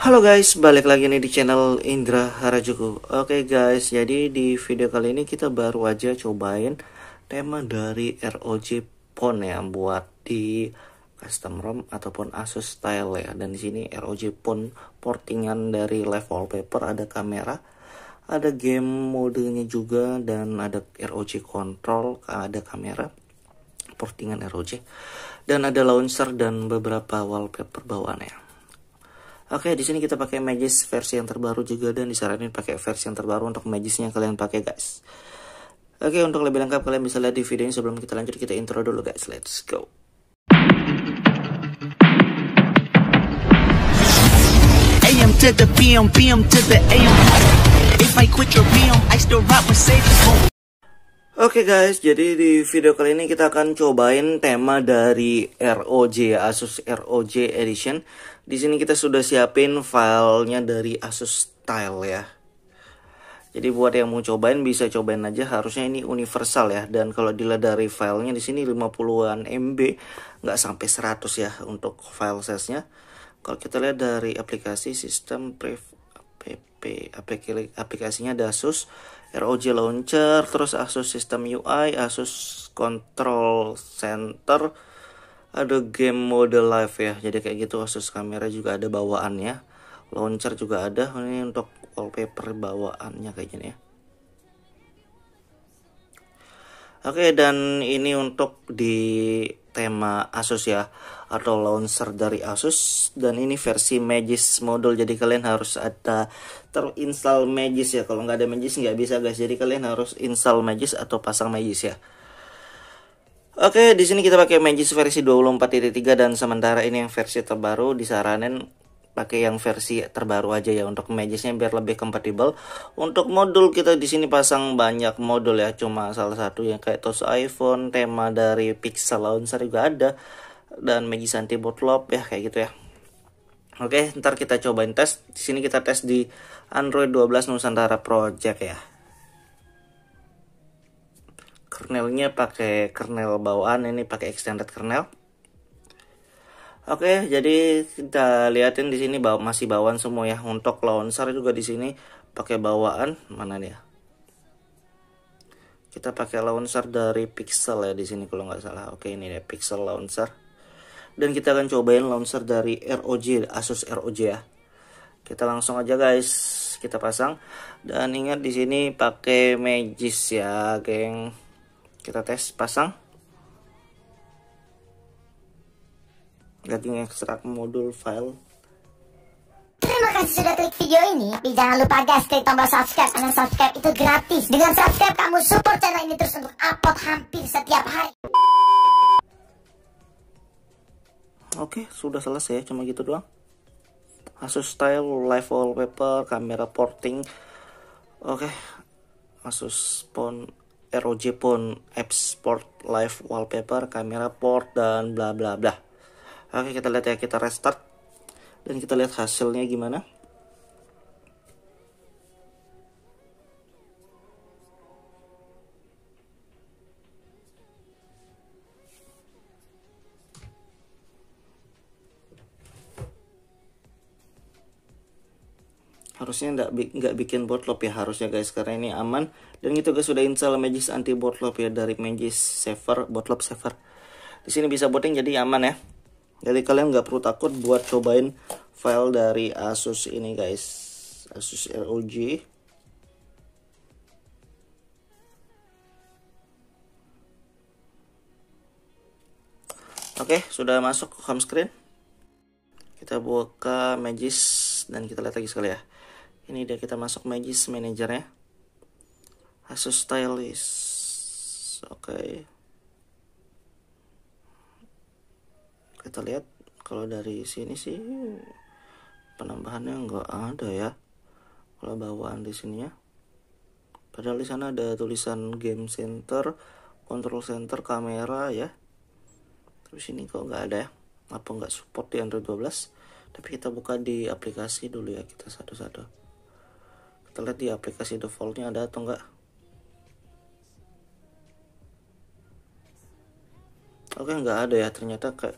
Halo guys, balik lagi nih di channel Indra Harajuku Oke okay guys, jadi di video kali ini kita baru aja cobain tema dari ROG Phone ya Buat di custom ROM ataupun Asus Style ya Dan di sini ROG Phone portingan dari level wallpaper, ada kamera Ada game modenya juga dan ada ROG Control, ada kamera Portingan ROG Dan ada launcher dan beberapa wallpaper bawaan ya Oke, di sini kita pakai Magis versi yang terbaru juga dan disarankan pakai versi yang terbaru untuk Magisnya kalian pakai guys. Oke, untuk lebih lengkap kalian bisa lihat di video ini sebelum kita lanjut kita intro dulu guys. Let's go. Oke okay guys, jadi di video kali ini kita akan cobain tema dari ROG Asus ROG Edition di sini kita sudah siapin filenya dari Asus Style ya. Jadi buat yang mau cobain bisa cobain aja. Harusnya ini universal ya. Dan kalau dilihat dari filenya di sini 50-an MB, nggak sampai 100 ya untuk file size-nya. Kalau kita lihat dari aplikasi sistem prev app aplikasinya ada Asus ROG Launcher terus Asus System UI Asus Control Center ada game mode live ya jadi kayak gitu Asus kamera juga ada bawaannya launcher juga ada ini untuk wallpaper bawaannya kayak gini ya Oke dan ini untuk di tema Asus ya atau launcher dari Asus dan ini versi Magis modul jadi kalian harus ada terinstall Magis ya kalau nggak ada Magis nggak bisa guys jadi kalian harus install Magis atau pasang Magis ya Oke, di sini kita pakai Magis versi 24.3 dan sementara ini yang versi terbaru disaranin pakai yang versi terbaru aja ya untuk Magisnya biar lebih kompatibel. Untuk modul kita di sini pasang banyak modul ya, cuma salah satu yang kayak tos iPhone, tema dari Pixel Launcher juga ada dan Magis anti botlop ya kayak gitu ya. Oke, ntar kita cobain tes. Di sini kita tes di Android 12 Nusantara Project ya kernelnya pakai kernel bawaan ini pakai extended kernel Oke, jadi kita liatin di sini bawa, masih bawaan semua ya. Untuk launcher juga di sini pakai bawaan mana dia? Kita pakai launcher dari Pixel ya di sini kalau nggak salah. Oke, ini dia Pixel launcher. Dan kita akan cobain launcher dari ROG, Asus ROG ya. Kita langsung aja guys, kita pasang. Dan ingat di sini pakai Magis ya, geng kita tes pasang lagi ngekstrak modul file Terima kasih sudah klik video ini Tapi jangan lupa guys klik tombol subscribe Karena subscribe itu gratis Dengan subscribe kamu support channel ini terus untuk upload hampir setiap hari Oke sudah selesai ya, cuma gitu doang Asus style, live wallpaper, kamera porting Oke Asus phone ROG Phone apps port live wallpaper kamera port dan bla bla bla oke kita lihat ya kita restart dan kita lihat hasilnya gimana harusnya nggak nggak bikin botlop ya harusnya guys karena ini aman dan itu guys sudah install magis anti botlop ya dari magis saver botlop saver di sini bisa booting jadi aman ya jadi kalian nggak perlu takut buat cobain file dari asus ini guys asus rog Oke, sudah masuk ke home screen. Kita buka Magis dan kita lihat lagi sekali ya ini dia kita masuk Magis Manager ya Asus Stylus oke okay. kita lihat kalau dari sini sih penambahannya nggak ada ya kalau bawaan di sini ya padahal di sana ada tulisan game center control center kamera ya terus ini kok nggak ada ya apa nggak support di Android 12 tapi kita buka di aplikasi dulu ya kita satu-satu kita lihat di aplikasi defaultnya ada atau enggak oke enggak ada ya ternyata kayak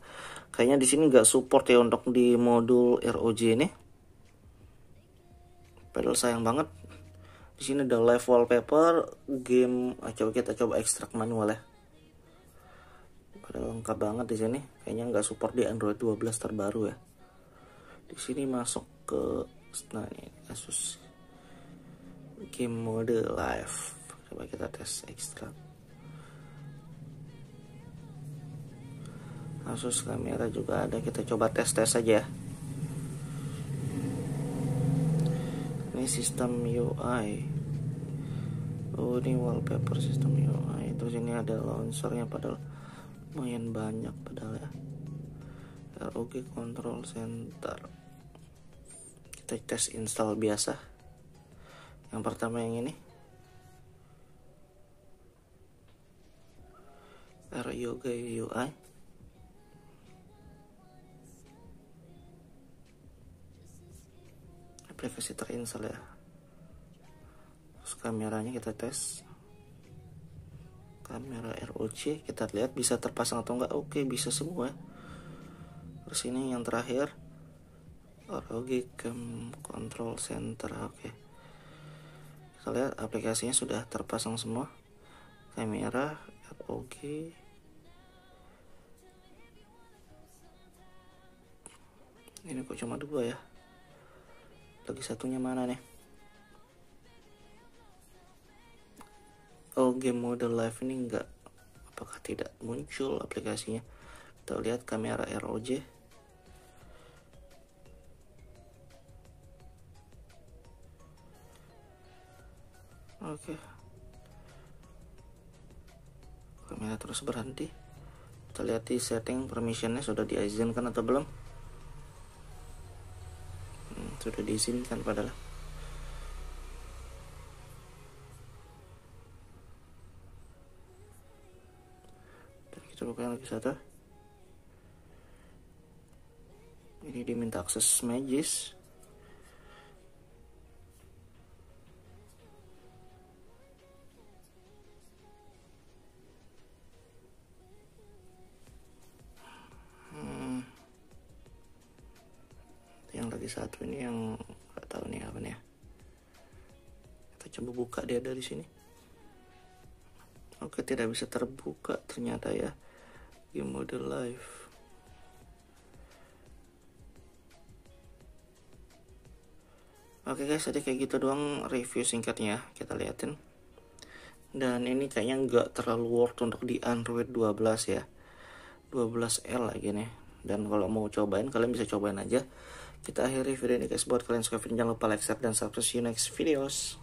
kayaknya di sini nggak support ya untuk di modul ROG ini padahal sayang banget di sini ada live wallpaper game ah, coba kita coba ekstrak manual ya padahal lengkap banget di sini kayaknya enggak support di Android 12 terbaru ya di sini masuk ke nah ini Asus game mode live coba kita tes ekstrak Asus kamera juga ada kita coba tes tes saja ini sistem UI oh ini wallpaper sistem UI terus ini ada launchernya padahal lumayan banyak padahal ya ROG control center kita tes install biasa yang pertama yang ini R Yoga UI aplikasi terinstall ya terus kameranya kita tes kamera ROC kita lihat bisa terpasang atau enggak oke bisa semua terus ini yang terakhir ROG Cam Control Center oke lihat aplikasinya sudah terpasang semua kamera ROG ini kok cuma dua ya lagi satunya mana nih oh game mode live ini enggak apakah tidak muncul aplikasinya kita lihat kamera ROG oke kamera terus berhenti kita lihat di setting permissionnya sudah diizinkan atau belum hmm, sudah diizinkan padahal dan kita buka lagi satu ini diminta akses magis yang lagi satu ini yang nggak tahu nih apa nih ya kita coba buka dia dari sini oke tidak bisa terbuka ternyata ya game mode live Oke guys, jadi kayak gitu doang review singkatnya Kita liatin. Dan ini kayaknya nggak terlalu worth untuk di Android 12 ya. 12L lagi nih. Dan kalau mau cobain, kalian bisa cobain aja. Kita akhiri video ini guys. Buat kalian suka video jangan lupa like, share, dan subscribe. See you next videos.